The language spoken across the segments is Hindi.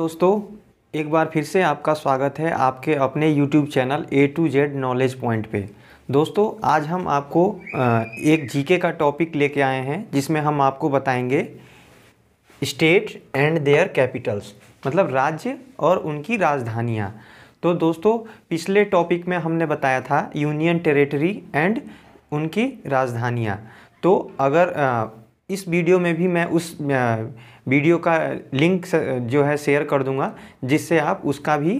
दोस्तों एक बार फिर से आपका स्वागत है आपके अपने YouTube channel A to Z knowledge point पे दोस्तों आज हम आपको एक जीके का टॉपिक लेके आए हैं जिसमें हम आपको बताएंगे स्टेट एंड देयर कैपिटल्स मतलब राज्य और उनकी राजधानियाँ तो दोस्तों पिछले टॉपिक में हमने बताया था यूनियन टेरिटरी एंड उनकी राजधानियाँ तो अगर इस वीडियो में भी मैं उस वीडियो का लिंक जो है शेयर कर दूंगा जिससे आप उसका भी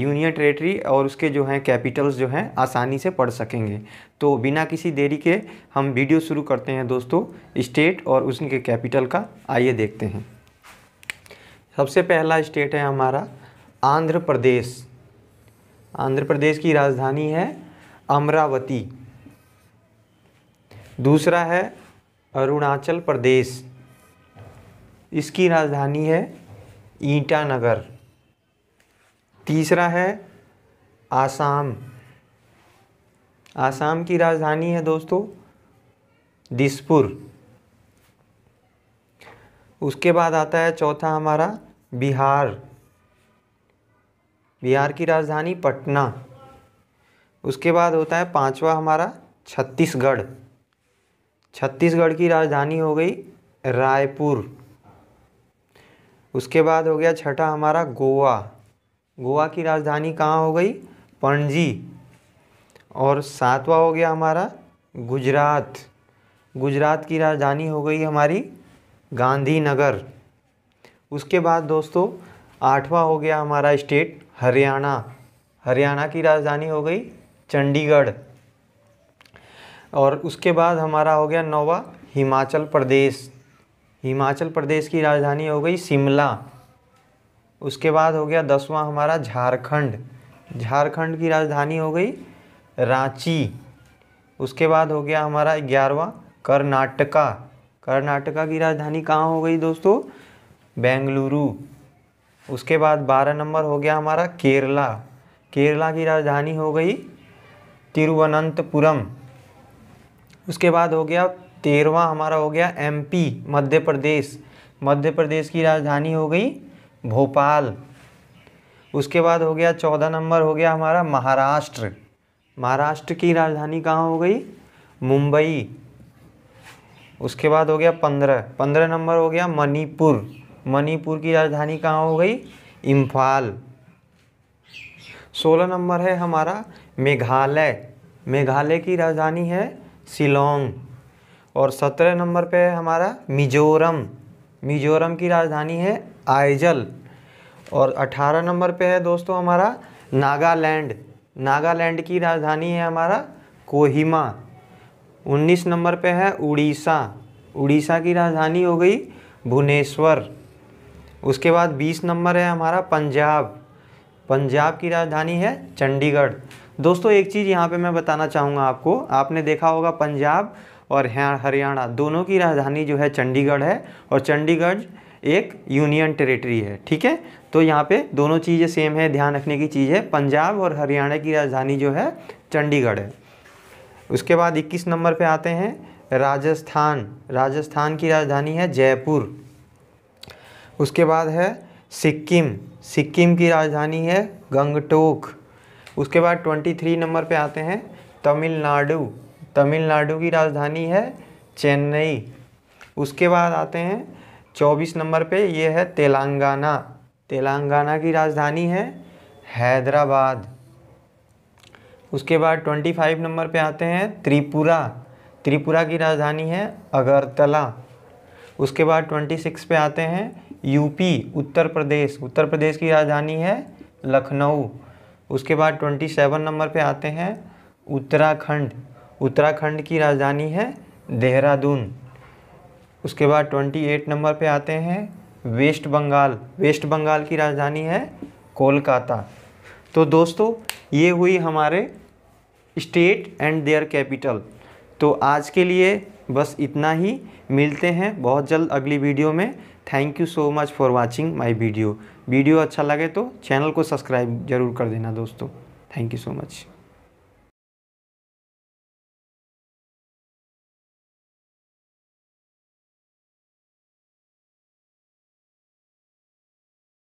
यूनियन टेरेटरी और उसके जो हैं कैपिटल्स जो हैं आसानी से पढ़ सकेंगे तो बिना किसी देरी के हम वीडियो शुरू करते हैं दोस्तों स्टेट और उसके कैपिटल का आइए देखते हैं सबसे पहला स्टेट है हमारा आंध्र प्रदेश आंध्र प्रदेश की राजधानी है अमरावती दूसरा है अरुणाचल प्रदेश इसकी राजधानी है ईटानगर तीसरा है आसाम आसाम की राजधानी है दोस्तों दिसपुर उसके बाद आता है चौथा हमारा बिहार बिहार की राजधानी पटना उसके बाद होता है पांचवा हमारा छत्तीसगढ़ छत्तीसगढ़ की राजधानी हो गई रायपुर उसके बाद हो गया छठा हमारा गोवा गोवा की राजधानी कहाँ हो गई पणजी और सातवां हो गया हमारा गुजरात गुजरात की राजधानी हो गई हमारी गांधीनगर उसके बाद दोस्तों आठवां हो गया हमारा स्टेट हरियाणा हरियाणा की राजधानी हो गई चंडीगढ़ और उसके बाद हमारा हो गया नौवा हिमाचल प्रदेश हिमाचल प्रदेश की राजधानी हो गई शिमला उसके बाद हो गया दसवां हमारा झारखंड झारखंड की राजधानी हो गई रांची उसके बाद हो गया हमारा ग्यारहवा कर्नाटका कर्नाटका की राजधानी कहाँ हो गई दोस्तों बेंगलुरु उसके बाद बारह नंबर हो गया हमारा केरला केरला की राजधानी हो गई तिरुवनंतपुरम उसके बाद हो गया तेरहवा हमारा हो गया एमपी मध्य प्रदेश मध्य प्रदेश की राजधानी हो गई भोपाल उसके बाद हो गया चौदह नंबर हो गया हमारा महाराष्ट्र महाराष्ट्र की राजधानी कहाँ हो गई मुंबई उसके बाद हो गया पंद्रह पंद्रह नंबर हो गया मणिपुर मणिपुर की राजधानी कहाँ हो गई इम्फाल सोलह नंबर है हमारा मेघालय मेघालय की राजधानी है शिलोंग और सत्रह नंबर पे है हमारा मिजोरम मिजोरम की राजधानी है आइजल और अठारह नंबर पे है दोस्तों हमारा नागालैंड नागालैंड की राजधानी है हमारा कोहिमा उन्नीस नंबर पे है उड़ीसा उड़ीसा की राजधानी हो गई भुवनेश्वर उसके बाद बीस नंबर है हमारा पंजाब पंजाब की राजधानी है चंडीगढ़ दोस्तों एक चीज़ यहाँ पे मैं बताना चाहूँगा आपको आपने देखा होगा पंजाब और हरियाणा दोनों की राजधानी जो है चंडीगढ़ है और चंडीगढ़ एक यूनियन टेरिटरी है ठीक है तो यहाँ पे दोनों चीज़ें सेम है ध्यान रखने की चीज़ है पंजाब और हरियाणा की राजधानी जो है चंडीगढ़ है उसके बाद 21 नंबर पे आते हैं राजस्थान राजस्थान की राजधानी है जयपुर उसके बाद है सिक्किम सिक्किम की राजधानी है गंगटोक उसके बाद 23 नंबर पे आते हैं तमिलनाडु तमिलनाडु की राजधानी है चेन्नई उसके बाद आते हैं चौबीस नंबर पे ये है तेलंगाना तेलंगाना की राजधानी है हैदराबाद उसके बाद ट्वेंटी फाइव नंबर पे आते हैं त्रिपुरा त्रिपुरा की राजधानी है अगरतला उसके बाद ट्वेंटी सिक्स पे आते हैं यूपी उत्तर प्रदेश उत्तर प्रदेश की राजधानी है लखनऊ उसके बाद ट्वेंटी सेवन नंबर पे आते हैं उत्तराखंड उत्तराखंड की राजधानी है देहरादून उसके बाद ट्वेंटी एट नंबर पे आते हैं वेस्ट बंगाल वेस्ट बंगाल की राजधानी है कोलकाता तो दोस्तों ये हुई हमारे स्टेट एंड देयर कैपिटल तो आज के लिए बस इतना ही मिलते हैं बहुत जल्द अगली वीडियो में thank you so much for watching my video video अच्छा लगे तो चैनल को सब्सक्राइब जरूर कर देना दोस्तों थैंक यू सो मच